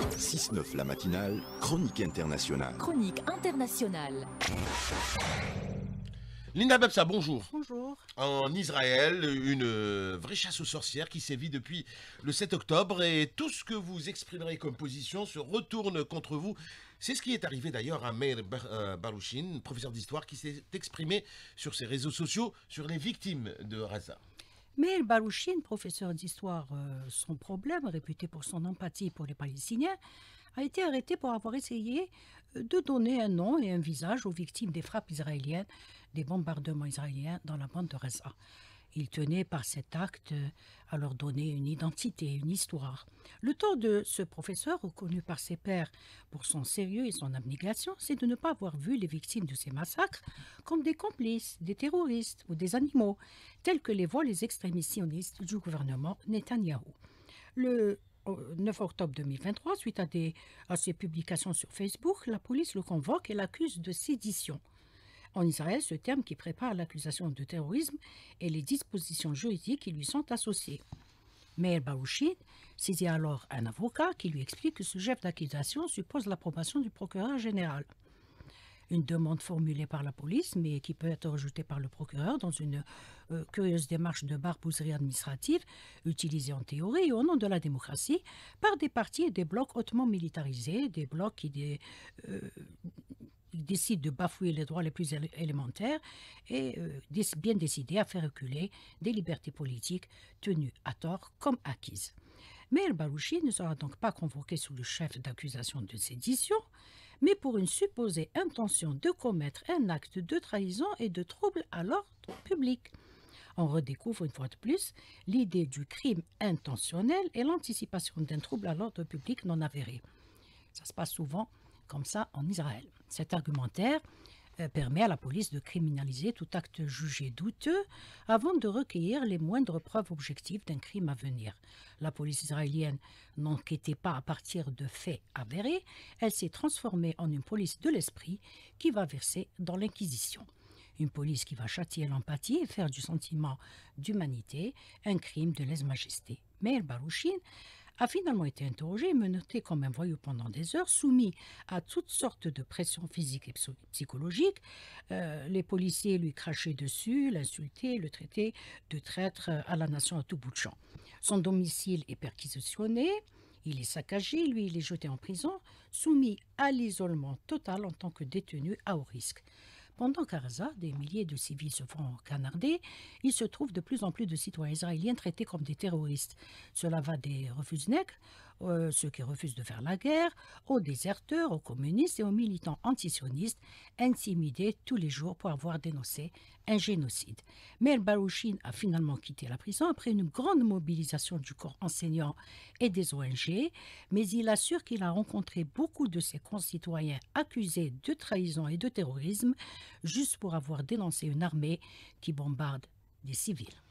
6-9 la matinale, chronique internationale. Chronique internationale. Linda Bebsa, bonjour. Bonjour. En Israël, une euh, vraie chasse aux sorcières qui sévit depuis le 7 octobre et tout ce que vous exprimerez comme position se retourne contre vous. C'est ce qui est arrivé d'ailleurs à Meir euh, Baruchin professeur d'histoire, qui s'est exprimé sur ses réseaux sociaux sur les victimes de Raza. Mais Balouchine, professeur d'histoire euh, son problème, réputé pour son empathie pour les Palestiniens, a été arrêté pour avoir essayé euh, de donner un nom et un visage aux victimes des frappes israéliennes, des bombardements israéliens dans la bande de Reza. Il tenait par cet acte à leur donner une identité, une histoire. Le tort de ce professeur, reconnu par ses pairs pour son sérieux et son abnégation, c'est de ne pas avoir vu les victimes de ces massacres comme des complices, des terroristes ou des animaux, tels que les voient les extrémistes sionistes du gouvernement Netanyahou. Le 9 euh, octobre 2023, suite à, des, à ses publications sur Facebook, la police le convoque et l'accuse de sédition. En Israël, ce terme qui prépare l'accusation de terrorisme et les dispositions juridiques qui lui sont associées. Meir Baouchid saisit alors un avocat qui lui explique que ce chef d'accusation suppose l'approbation du procureur général. Une demande formulée par la police, mais qui peut être rejetée par le procureur dans une euh, curieuse démarche de barbouzerie administrative, utilisée en théorie et au nom de la démocratie par des partis et des blocs hautement militarisés, des blocs qui, euh, il décide de bafouer les droits les plus élémentaires et euh, bien décidé à faire reculer des libertés politiques tenues à tort comme acquises. Mais el-Barouchi ne sera donc pas convoqué sous le chef d'accusation de sédition, mais pour une supposée intention de commettre un acte de trahison et de trouble à l'ordre public. On redécouvre une fois de plus l'idée du crime intentionnel et l'anticipation d'un trouble à l'ordre public non avéré. Ça se passe souvent comme ça en Israël. Cet argumentaire euh, permet à la police de criminaliser tout acte jugé douteux avant de recueillir les moindres preuves objectives d'un crime à venir. La police israélienne n'enquêtait pas à partir de faits avérés, elle s'est transformée en une police de l'esprit qui va verser dans l'inquisition. Une police qui va châtier l'empathie et faire du sentiment d'humanité un crime de lèse-majesté. Mais El a finalement été interrogé et menotté comme un voyou pendant des heures, soumis à toutes sortes de pressions physiques et psychologiques. Euh, les policiers lui crachaient dessus, l'insultaient, le traitaient de traître euh, à la nation à tout bout de champ. Son domicile est perquisitionné. Il est saccagé, lui, il est jeté en prison, soumis à l'isolement total en tant que détenu à haut risque. Pendant qu'à Gaza, des milliers de civils se font canarder, il se trouve de plus en plus de citoyens israéliens traités comme des terroristes. Cela va des refus euh, ceux qui refusent de faire la guerre, aux déserteurs, aux communistes et aux militants antisionistes, intimidés tous les jours pour avoir dénoncé un génocide. Mais Barouchine a finalement quitté la prison après une grande mobilisation du corps enseignant et des ONG, mais il assure qu'il a rencontré beaucoup de ses concitoyens accusés de trahison et de terrorisme, juste pour avoir dénoncé une armée qui bombarde des civils.